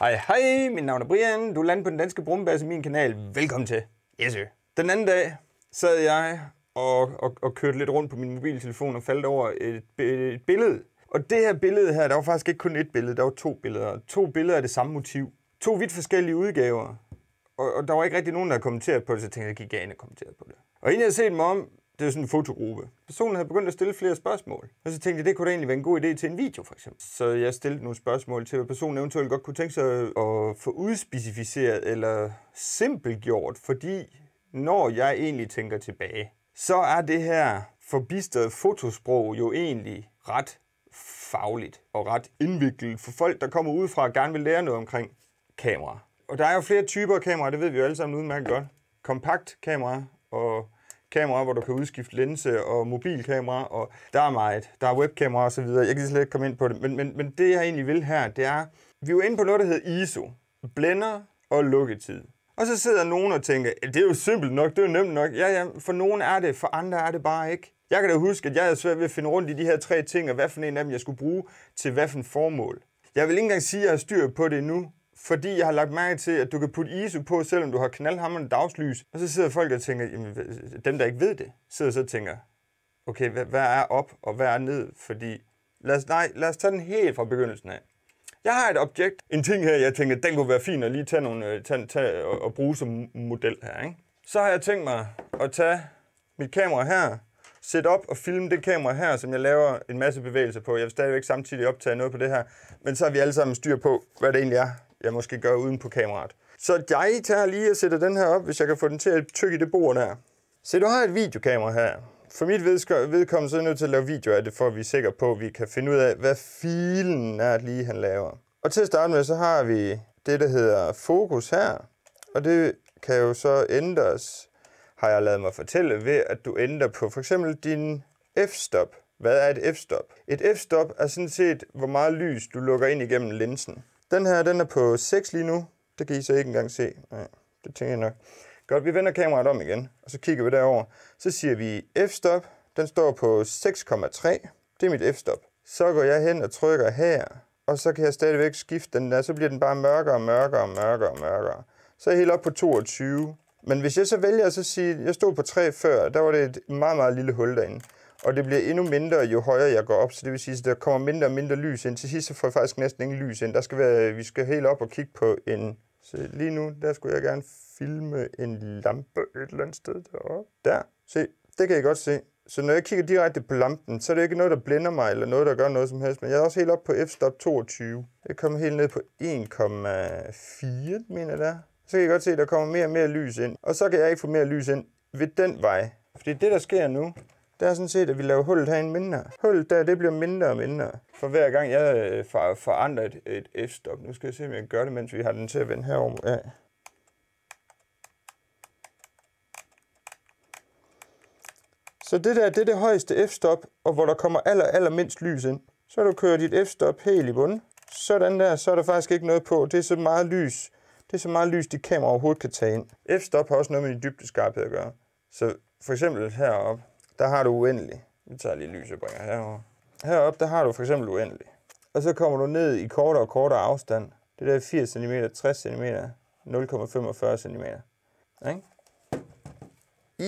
Hej hej, mit navn er Brian, du er på den danske brumbasse, min kanal. Velkommen til. Yes, sir. Den anden dag sad jeg og, og, og kørte lidt rundt på min mobiltelefon og faldt over et, et billede. Og det her billede her, der var faktisk ikke kun et billede, der var to billeder. To billeder af det samme motiv. To vidt forskellige udgaver. Og, og der var ikke rigtig nogen, der kommenterede på det, så jeg tænkte, at jeg gik gerne og kommenterede på det. Og inden jeg set mig om, det er sådan en fotogruppe. Personen havde begyndt at stille flere spørgsmål, og så tænkte jeg, det kunne da egentlig være en god idé til en video, for eksempel. Så jeg stillede nogle spørgsmål til, hvad personen eventuelt godt kunne tænke sig at få udspecificeret eller simpelgjort, fordi når jeg egentlig tænker tilbage, så er det her forbistede fotosprog jo egentlig ret fagligt og ret indviklet for folk, der kommer udefra og gerne vil lære noget omkring kamera. Og der er jo flere typer af kameraer, det ved vi jo alle sammen udmærket godt. Kompakt kamera og kamera, hvor du kan udskifte linse og mobilkamera, og der er meget. Der er webkamera og så videre. Jeg kan slet ikke komme ind på det. Men, men, men det, jeg egentlig vil her, det er, vi er jo inde på noget, der hedder ISO. Blender og lukketid. Og så sidder nogen og tænker, det er jo simpelt nok, det er jo nemt nok. Ja, ja, for nogen er det, for andre er det bare ikke. Jeg kan da huske, at jeg havde svært ved at finde rundt i de her tre ting, og hvad for en af dem, jeg skulle bruge til hvad for en formål. Jeg vil ikke engang sige, at jeg har styr på det nu, fordi jeg har lagt mærke til, at du kan putte ISO på, selvom du har knaldhammerende dagslys. Og så sidder folk og tænker, jamen, dem der ikke ved det, sidder så og tænker, okay, hvad, hvad er op og hvad er ned? Fordi, lad os, nej, lad os tage den helt fra begyndelsen af. Jeg har et objekt, en ting her, jeg tænker, den kunne være fin at lige tage, nogle, øh, tage, tage og, og bruge som model her. Ikke? Så har jeg tænkt mig at tage mit kamera her, Sæt op og filme det kamera her, som jeg laver en masse bevægelser på. Jeg vil stadigvæk samtidig optage noget på det her, men så har vi alle sammen styr på, hvad det egentlig er, jeg måske gør uden på kameraet. Så jeg tager lige og sætter den her op, hvis jeg kan få den til at tykke i det bord der. Se, du har et videokamera her. For mit vedkommende så er jeg nødt til at lave video af det, for at vi er sikre på, at vi kan finde ud af, hvad filen er lige han laver. Og til at starte med, så har vi det, der hedder fokus her. Og det kan jo så ændres, har jeg lavet mig fortælle, ved at du ændrer på for eksempel din f-stop. Hvad er et f-stop? Et f-stop er sådan set, hvor meget lys du lukker ind igennem linsen. Den her, den er på 6 lige nu. Det kan I så ikke engang se. Nej, det tænker jeg nok. Godt, vi vender kameraet om igen, og så kigger vi derover. Så siger vi f-stop. Den står på 6,3. Det er mit f-stop. Så går jeg hen og trykker her, og så kan jeg stadigvæk skifte den der. Så bliver den bare mørkere og mørkere og mørkere og mørkere. Så er jeg helt op på 22. Men hvis jeg så vælger at sige, at jeg stod på 3 før, der var det et meget, meget lille hul derinde og det bliver endnu mindre, jo højere jeg går op. Så det vil sige, at der kommer mindre og mindre lys ind. Til sidst så får jeg faktisk næsten ingen lys ind. Der skal være, vi skal helt op og kigge på en... Så lige nu, der skulle jeg gerne filme en lampe et eller andet sted deroppe. Der. Se, det kan I godt se. Så når jeg kigger direkte på lampen, så er det ikke noget, der blænder mig, eller noget, der gør noget som helst. Men jeg er også helt op på f-stop 22. Jeg kommer helt ned på 1,4, mener jeg der. Så kan I godt se, at der kommer mere og mere lys ind. Og så kan jeg ikke få mere lys ind ved den vej. Fordi det, der sker nu, det er sådan set, at vi laver hullet herinde mindre. Hullet der, det bliver mindre og mindre. For hver gang jeg øh, forandrer et, et F-stop, nu skal jeg se, om jeg kan gøre det, mens vi har den til at vende herover. Ja. Så det der, det er det højeste F-stop, og hvor der kommer aller, aller mindst lys ind. Så du kører dit F-stop helt i bunden. Sådan der, så er der faktisk ikke noget på. Det er så meget lys, det er så meget lys, dit kamera overhovedet kan tage ind. F-stop har også noget med din dybdeskarphed at gøre. Så for eksempel heroppe, der har du uendelig. Vi tager lige lys jeg bringer herovre. Heroppe, der har du for eksempel uendelig. Og så kommer du ned i kortere og kortere afstand. Det der er 80 cm, 60 cm, 0,45 cm. Ikke?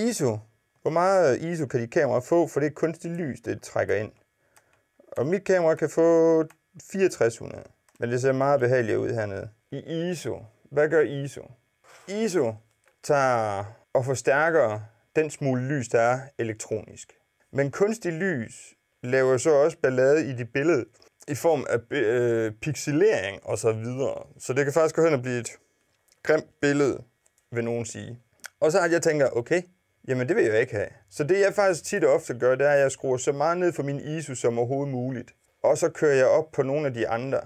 ISO. Hvor meget ISO kan dit kamera få, for det er kunstigt lys, det trækker ind. Og mit kamera kan få 6400, men det ser meget behageligt ud hernede. I ISO. Hvad gør ISO? ISO tager og forstærker den smule lys, der er elektronisk. Men kunstig lys laver så også ballade i dit billede i form af øh, pixelering og så videre. Så det kan faktisk gå hen og blive et grimt billede, vil nogen sige. Og så har jeg tænker, okay, jamen det vil jeg ikke have. Så det jeg faktisk tit og ofte gør, det er, at jeg skruer så meget ned for min ISO som overhovedet muligt. Og så kører jeg op på nogle af de andre,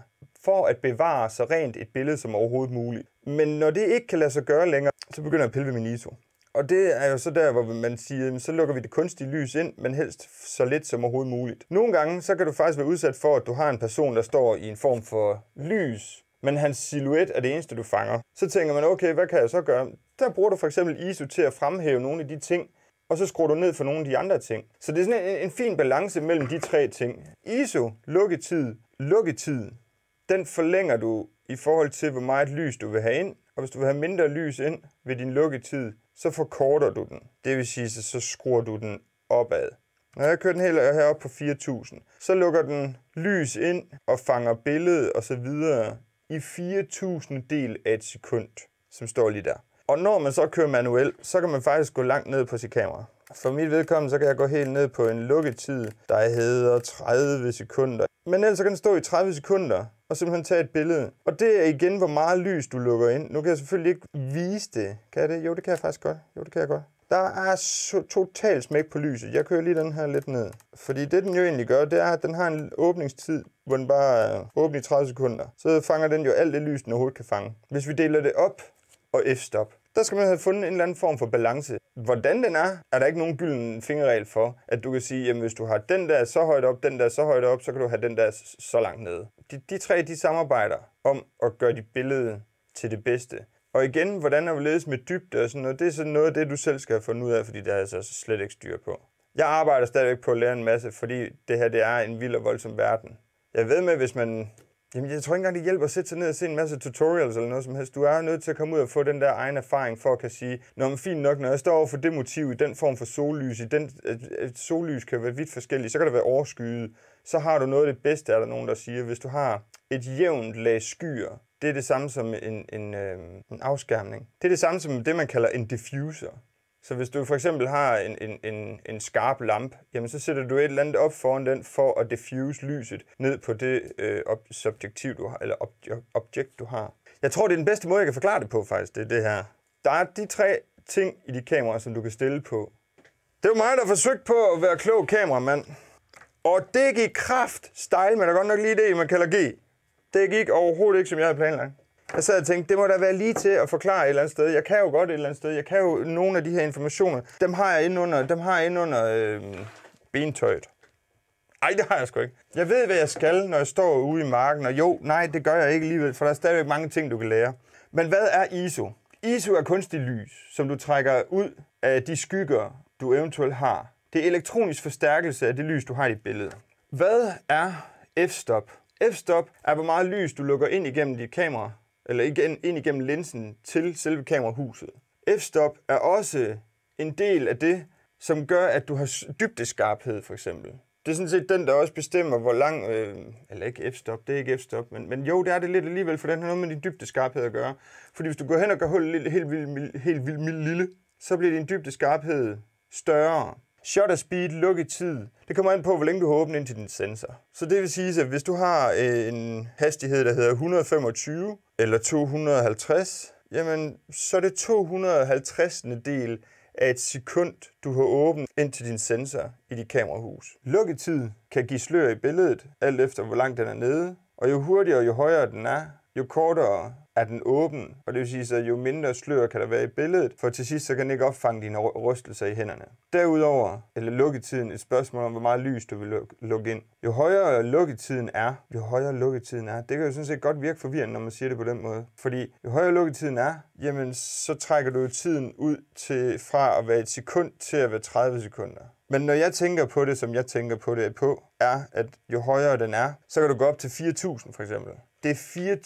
for at bevare så rent et billede som overhovedet muligt. Men når det ikke kan lade sig gøre længere, så begynder jeg at pille ved min ISO og det er jo så der, hvor man siger, så lukker vi det kunstige lys ind, men helst så lidt som overhovedet muligt. Nogle gange, så kan du faktisk være udsat for, at du har en person, der står i en form for lys, men hans silhuet er det eneste, du fanger. Så tænker man, okay, hvad kan jeg så gøre? Der bruger du for eksempel ISO til at fremhæve nogle af de ting, og så skruer du ned for nogle af de andre ting. Så det er sådan en, en fin balance mellem de tre ting. ISO, lukketid, lukketid, den forlænger du i forhold til, hvor meget lys du vil have ind, og hvis du vil have mindre lys ind ved din lukketid, så forkorter du den. Det vil sige, så skruer du den opad. Når jeg kører den helt herop på 4000, så lukker den lys ind og fanger billedet osv. i 4000 del af et sekund, som står lige der. Og når man så kører manuelt, så kan man faktisk gå langt ned på sit kamera. For mit vedkommende, så kan jeg gå helt ned på en lukketid, der hedder 30 sekunder. Men ellers så kan den stå i 30 sekunder, og simpelthen tage et billede. Og det er igen, hvor meget lys du lukker ind. Nu kan jeg selvfølgelig ikke vise det. Kan jeg det? Jo, det kan jeg faktisk godt. Jo, det kan jeg godt. Der er så total smæk på lyset. Jeg kører lige den her lidt ned. Fordi det, den jo egentlig gør, det er, at den har en åbningstid, hvor den bare åbner i 30 sekunder. Så fanger den jo alt det lys, den overhovedet kan fange. Hvis vi deler det op og f-stop, der skal man have fundet en eller anden form for balance. Hvordan den er, er der ikke nogen gylden fingerregel for, at du kan sige, at hvis du har den der så højt op, den der så højt op, så kan du have den der så langt nede. De, de tre, de samarbejder om at gøre dit billede til det bedste. Og igen, hvordan er ledes med dybde og sådan noget, det er sådan noget af det, du selv skal have fundet ud af, fordi det har jeg så altså slet ikke styr på. Jeg arbejder stadigvæk på at lære en masse, fordi det her det er en vild og voldsom verden. Jeg ved med, hvis man Jamen, jeg tror ikke engang, det hjælper at sætte sig ned og se en masse tutorials eller noget som helst. Du er nødt til at komme ud og få den der egen erfaring for at kan sige, når man fint nok, når jeg står over for det motiv i den form for sollys, i den, at sollys kan være vidt forskelligt, så kan det være overskyet, så har du noget af det bedste, er der nogen, der siger. Hvis du har et jævnt lag skyer, det er det samme som en, en, øhm, en afskærmning. Det er det samme som det, man kalder en diffuser. Så hvis du for eksempel har en, en, en, en skarp lampe, jamen så sætter du et eller andet op foran den for at diffuse lyset ned på det øh, ob subjektiv, du har, eller ob objekt, du har. Jeg tror, det er den bedste måde, jeg kan forklare det på faktisk, det er det her. Der er de tre ting i dit kamera, som du kan stille på. Det var mig, der forsøgte på at være klog kameramand. Og det gik kraft style, men der godt nok lige det, man kalder G. Det gik overhovedet ikke, som jeg havde planlagt. Jeg sad og tænkte, det må da være lige til at forklare et eller andet sted. Jeg kan jo godt et eller andet sted. Jeg kan jo nogle af de her informationer. Dem har jeg inde under, dem har jeg inde under øh, bentøjet. Ej, det har jeg sgu ikke. Jeg ved, hvad jeg skal, når jeg står ude i marken, og jo, nej, det gør jeg ikke alligevel, for der er stadigvæk mange ting, du kan lære. Men hvad er ISO? ISO er kunstig lys, som du trækker ud af de skygger, du eventuelt har. Det er elektronisk forstærkelse af det lys, du har i dit billede. Hvad er f-stop? F-stop er, hvor meget lys du lukker ind igennem dit kamera, eller igen, ind igennem linsen til selve kamerahuset. F-stop er også en del af det, som gør, at du har dybdeskarphed, for eksempel. Det er sådan set den, der også bestemmer, hvor lang... Øh, eller ikke f-stop, det er ikke f-stop, men, men jo, det er det lidt alligevel, for den har noget med din dybdeskarphed at gøre. Fordi hvis du går hen og gør hullet helt vildt, helt vildt lille, så bliver din dybdeskarphed større shutter speed, lukketid, det kommer an på, hvor længe du har åbnet ind til din sensor. Så det vil sige, at hvis du har øh, en hastighed, der hedder 125 eller 250, jamen så er det 250. del af et sekund, du har åbent ind til din sensor i dit kamerahus. Lukketid kan give slør i billedet, alt efter hvor langt den er nede, og jo hurtigere og jo højere den er, jo kortere er den åben, og det vil sige, at jo mindre slør kan der være i billedet, for til sidst så kan den ikke opfange dine rystelser i hænderne. Derudover eller lukketiden et spørgsmål om, hvor meget lys du vil lukke ind. Jo højere lukketiden er, jo højere lukketiden er, det kan jo sådan set godt virke forvirrende, når man siger det på den måde. Fordi jo højere lukketiden er, jamen så trækker du tiden ud til, fra at være et sekund til at være 30 sekunder. Men når jeg tænker på det, som jeg tænker på det på, er, at jo højere den er, så kan du gå op til 4.000 for eksempel det er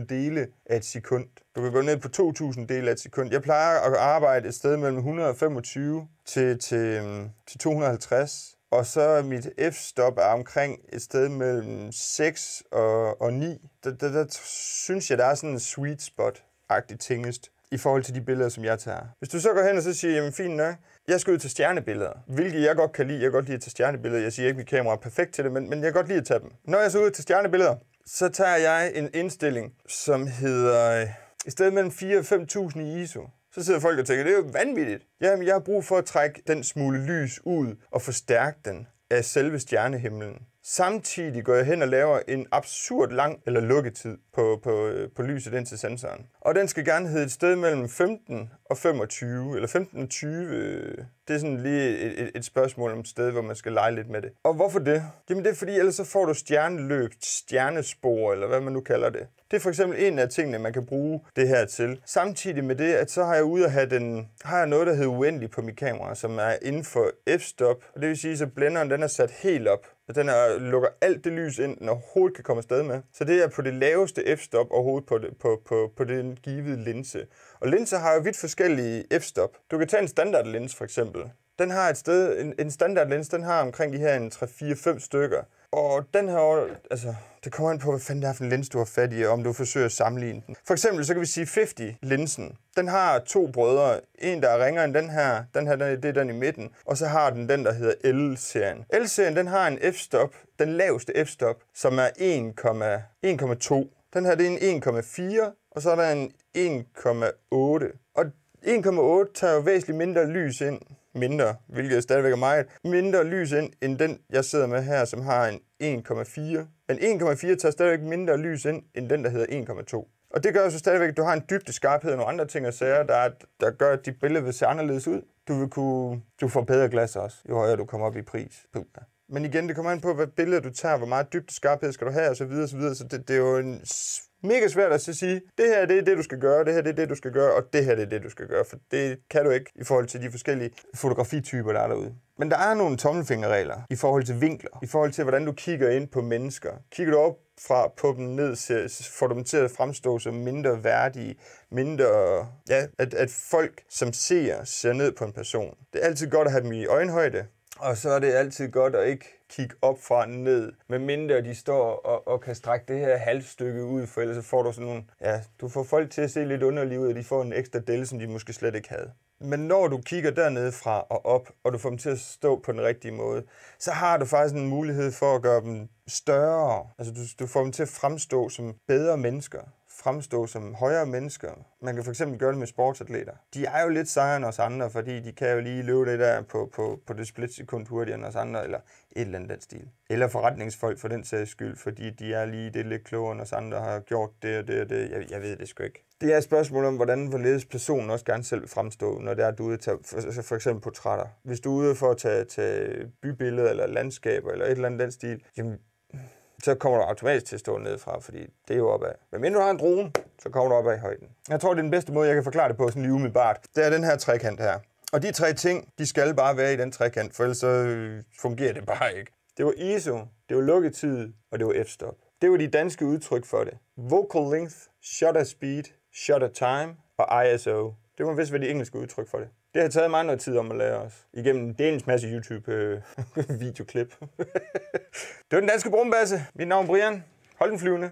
4.000 dele af et sekund. Du kan gå ned på 2.000 dele af et sekund. Jeg plejer at arbejde et sted mellem 125 til, til, mm, til 250, og så mit f-stop er omkring et sted mellem 6 og, og 9. Der, der, der synes jeg, der er sådan en sweet spot-agtig tingest i forhold til de billeder, som jeg tager. Hvis du så går hen og så siger, jamen fint nok, jeg skal ud til stjernebilleder, hvilket jeg godt kan lide. Jeg kan godt lide at tage stjernebilleder. Jeg siger ikke, at mit kamera er perfekt til det, men, men jeg kan godt lide at tage dem. Når jeg så ud til stjernebilleder, så tager jeg en indstilling, som hedder i stedet mellem 4.000 og 5.000 i ISO. Så sidder folk og tænker, det er jo vanvittigt. Jamen, jeg har brug for at trække den smule lys ud og forstærke den af selve stjernehimlen. Samtidig går jeg hen og laver en absurd lang eller lukketid på, på, på lyset ind til sensoren. Og den skal gerne hedde et sted mellem 15 og 25, eller 15 og 20. Det er sådan lige et, et, et spørgsmål om et sted, hvor man skal lege lidt med det. Og hvorfor det? Jamen det er fordi, ellers så får du stjerneløb, stjernespor, eller hvad man nu kalder det. Det er for eksempel en af tingene, man kan bruge det her til. Samtidig med det, at så har jeg ude at have den, har jeg noget, der hedder uendelig på mit kamera, som er inden for f-stop. Og det vil sige, så blenderen den er sat helt op den er, lukker alt det lys ind, den overhovedet kan komme afsted med. Så det er på det laveste f-stop overhovedet på, det, på, på, på den givede linse. Og linser har jo vidt forskellige f-stop. Du kan tage en standard linse for eksempel. Den har et sted, en, en lens, den har omkring de her en 3-4-5 stykker. Og den her, altså, det kommer ind på, hvad fanden det er for en lens, du har fat i, og om du forsøger at sammenligne den. For eksempel, så kan vi sige 50-linsen. Den har to brødre. En, der er ringere end den her. Den her, den, det er den i midten. Og så har den den, der hedder L-serien. L-serien, den har en f-stop, den laveste f-stop, som er 1,2. Den her, det er en 1,4, og så er der en 1,8. Og 1,8 tager jo væsentligt mindre lys ind, mindre, hvilket stadigvæk er meget mindre lys ind, end den, jeg sidder med her, som har en 1,4. Men 1,4 tager stadigvæk mindre lys ind, end den, der hedder 1,2. Og det gør så stadigvæk, at du har en dybde skarphed og nogle andre ting og sager, der, der gør, at dit billede vil se anderledes ud. Du vil kunne, du får bedre glas også, jo højere du kommer op i pris. Puh, men igen, det kommer an på, hvad billede du tager, hvor meget dybt skarphed skal du have, osv. Så, videre, så, videre. så det, det er jo en mega svært at sige, det her det er det, du skal gøre, det her det er det, du skal gøre, og det her det er det, du skal gøre. For det kan du ikke i forhold til de forskellige fotografityper, der er derude. Men der er nogle tommelfingerregler i forhold til vinkler, i forhold til, hvordan du kigger ind på mennesker. Kigger du op fra på dem ned, får du dem til at fremstå som mindre værdige, mindre... Ja, at, at folk, som ser, ser ned på en person. Det er altid godt at have dem i øjenhøjde, og så er det altid godt at ikke kigge op fra ned, medmindre de står og, og kan strække det her halvstykke ud, for ellers får du sådan nogle, ja, du får folk til at se lidt underlig ud, og de får en ekstra del, som de måske slet ikke havde. Men når du kigger dernede fra og op, og du får dem til at stå på den rigtige måde, så har du faktisk en mulighed for at gøre dem større. Altså du, du får dem til at fremstå som bedre mennesker fremstå som højere mennesker. Man kan for eksempel gøre det med sportsatleter. De er jo lidt sejere end os andre, fordi de kan jo lige løbe det der på, på, på det splitsekund hurtigere end os andre, eller et eller andet den stil. Eller forretningsfolk for den sags skyld, fordi de er lige det lidt klogere end os andre, har gjort det og det og det. Jeg, jeg ved det sgu ikke. Det er et spørgsmål om, hvordan hvorledes personen også gerne selv vil fremstå, når det er, at du er ude til for, altså for eksempel portrætter. Hvis du er ude for at tage, tage bybilleder eller landskaber eller et eller andet den stil, jamen så kommer du automatisk til at stå nedefra, fordi det er jo opad. Men mindre du har en drone, så kommer du opad i højden. Jeg tror, det er den bedste måde, jeg kan forklare det på sådan lige umiddelbart. Det er den her trekant her. Og de tre ting, de skal bare være i den trekant, for ellers så øh, fungerer det bare ikke. Det var ISO, det var lukketid, og det var f-stop. Det var de danske udtryk for det. Vocal length, shutter speed, shutter time og ISO. Det var vist, hvad de engelske udtryk for det. Det har taget mig noget tid om at lære os. Igennem en delens masse YouTube-videoklip. Øh, det var den danske brumbasse. Mit navn er Brian. Hold den flyvende.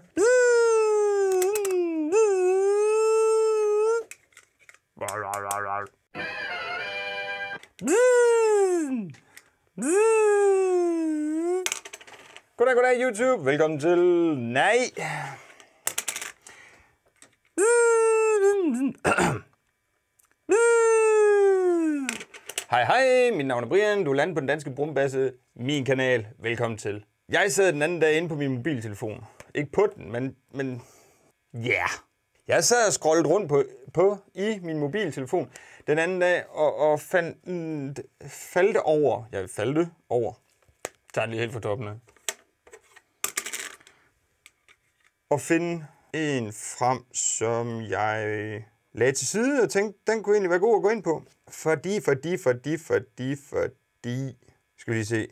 Goddag, goddag YouTube. Velkommen til... Nej. Hej hej, mit navn er Brian, du er landet på den danske brumbasse, min kanal, velkommen til. Jeg sad den anden dag inde på min mobiltelefon. Ikke på den, men... men ja. Yeah. Jeg sad og scrollede rundt på, på i min mobiltelefon den anden dag, og, og fandt, mm, faldt over. Jeg faldt over. Tager den lige helt fra toppen af. Og finde en frem, som jeg lagde til side og tænkte, den kunne egentlig være god at gå ind på. Fordi, fordi, fordi, fordi, fordi... Skal vi lige se.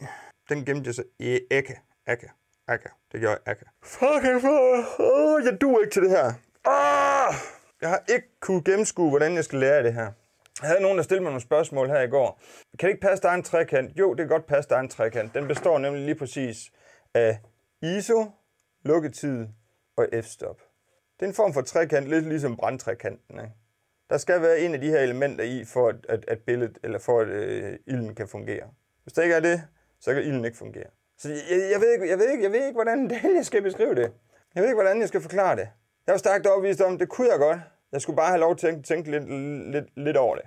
Den gemte jeg så ægge, ægge, ægge. Det gjorde jeg akka. Fucking for, Oh, jeg duer ikke til det her. Oh! Jeg har ikke kunne gennemskue, hvordan jeg skal lære det her. Jeg havde nogen, der stillede mig nogle spørgsmål her i går. Kan det ikke passe, der en trekant? Jo, det kan godt passe, der en trekant. Den består nemlig lige præcis af ISO, lukketid og F-stop. Det er en form for trekant, lidt ligesom brandtrekanten. Ikke? Der skal være en af de her elementer i, for at, at, at billedet, eller for at øh, ilden kan fungere. Hvis der ikke er det, så kan ilden ikke fungere. Så jeg, jeg, ved, ikke, jeg, ved, ikke, jeg ved ikke, hvordan det, jeg skal beskrive det. Jeg ved ikke, hvordan jeg skal forklare det. Jeg var stærkt overbevist om, det kunne jeg godt. Jeg skulle bare have lov til at tænke lidt, lidt, lidt over det.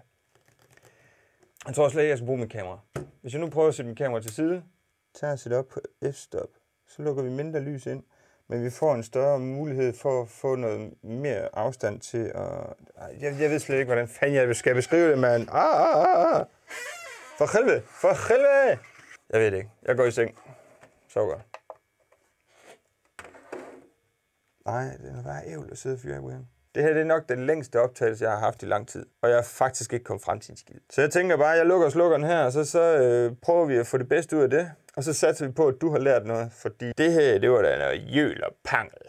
Jeg tror slet ikke, jeg skal bruge min kamera. Hvis jeg nu prøver at sætte min kamera til side, tager jeg op på f-stop, så lukker vi mindre lys ind, men vi får en større mulighed for at få noget mere afstand til at... Jeg, jeg ved slet ikke, hvordan fanden jeg skal beskrive det, mand. Ah, ah, ah, ah, For helvede! For helvede! Jeg ved det ikke. Jeg går i seng. Sov godt. Nej, det er noget værre at sidde og fyre af, William. Det her det er nok den længste optagelse, jeg har haft i lang tid, og jeg er faktisk ikke kommet frem til en skid. Så jeg tænker bare, at jeg lukker slukkeren her, og så, så øh, prøver vi at få det bedste ud af det, og så satser vi på, at du har lært noget, fordi det her, det var da noget jøl og pangel.